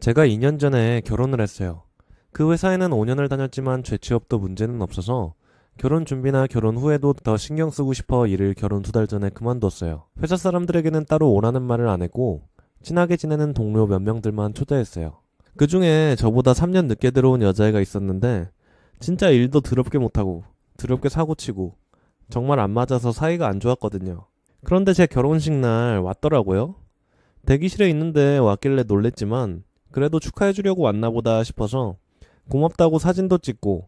제가 2년 전에 결혼을 했어요. 그 회사에는 5년을 다녔지만 제 취업도 문제는 없어서 결혼 준비나 결혼 후에도 더 신경 쓰고 싶어 일을 결혼 두 달 전에 그만뒀어요. 회사 사람들에게는 따로 오라는 말을 안 했고 친하게 지내는 동료 몇 명들만 초대했어요. 그 중에 저보다 3년 늦게 들어온 여자애가 있었는데 진짜 일도 더럽게 못하고 더럽게 사고치고 정말 안 맞아서 사이가 안 좋았거든요. 그런데 제 결혼식 날 왔더라고요. 대기실에 있는데 왔길래 놀랬지만 그래도 축하해주려고 왔나보다 싶어서 고맙다고 사진도 찍고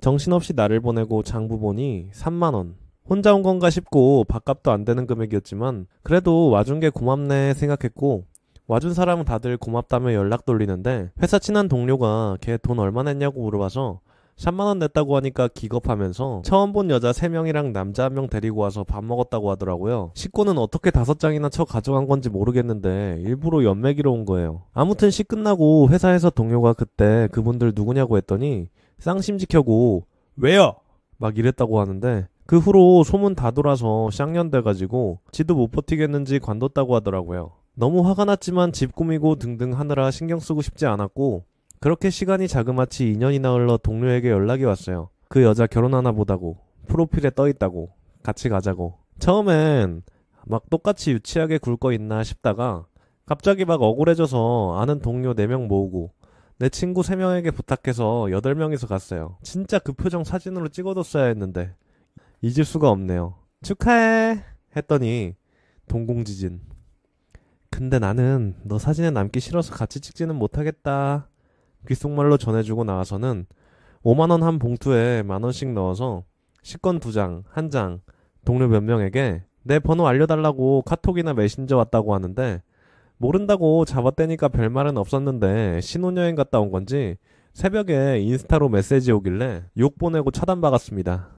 정신없이 나를 보내고 장부보니 3만원. 혼자 온 건가 싶고 밥값도 안 되는 금액이었지만 그래도 와준 게 고맙네 생각했고 와준 사람은 다들 고맙다며 연락 돌리는데 회사 친한 동료가 걔 돈 얼마 냈냐고 물어봐서 3만원 냈다고 하니까 기겁하면서 처음 본 여자 3명이랑 남자 1명 데리고 와서 밥 먹었다고 하더라고요. 식구는 어떻게 다섯 장이나 쳐 가져간 건지 모르겠는데 일부러 연맥이로온 거예요. 아무튼 시 끝나고 회사에서 동료가 그때 그분들 누구냐고 했더니 쌍심 지켜고 왜요? 막 이랬다고 하는데 그 후로 소문 다 돌아서 쌍년돼가지고 지도 못 버티겠는지 관뒀다고 하더라고요. 너무 화가 났지만 집 꾸미고 등등 하느라 신경 쓰고 싶지 않았고 그렇게 시간이 자그마치 2년이나 흘러 동료에게 연락이 왔어요. 그 여자 결혼하나 보다고, 프로필에 떠있다고, 같이 가자고. 처음엔 막 똑같이 유치하게 굴 거 있나 싶다가 갑자기 막 억울해져서 아는 동료 4명 모으고 내 친구 3명에게 부탁해서 8명이서 갔어요. 진짜 그 표정 사진으로 찍어뒀어야 했는데 잊을 수가 없네요. 축하해! 했더니 동공지진. 근데 나는 너 사진에 남기 싫어서 같이 찍지는 못하겠다. 귓속말로 그 전해주고 나와서는 5만원 한 봉투에 만원씩 넣어서 식권 2장, 1장, 동료 몇 명에게 내 번호 알려달라고 카톡이나 메신저 왔다고 하는데 모른다고 잡아떼니까 별말은 없었는데 신혼여행 갔다 온 건지 새벽에 인스타로 메시지 오길래 욕 보내고 차단받았습니다.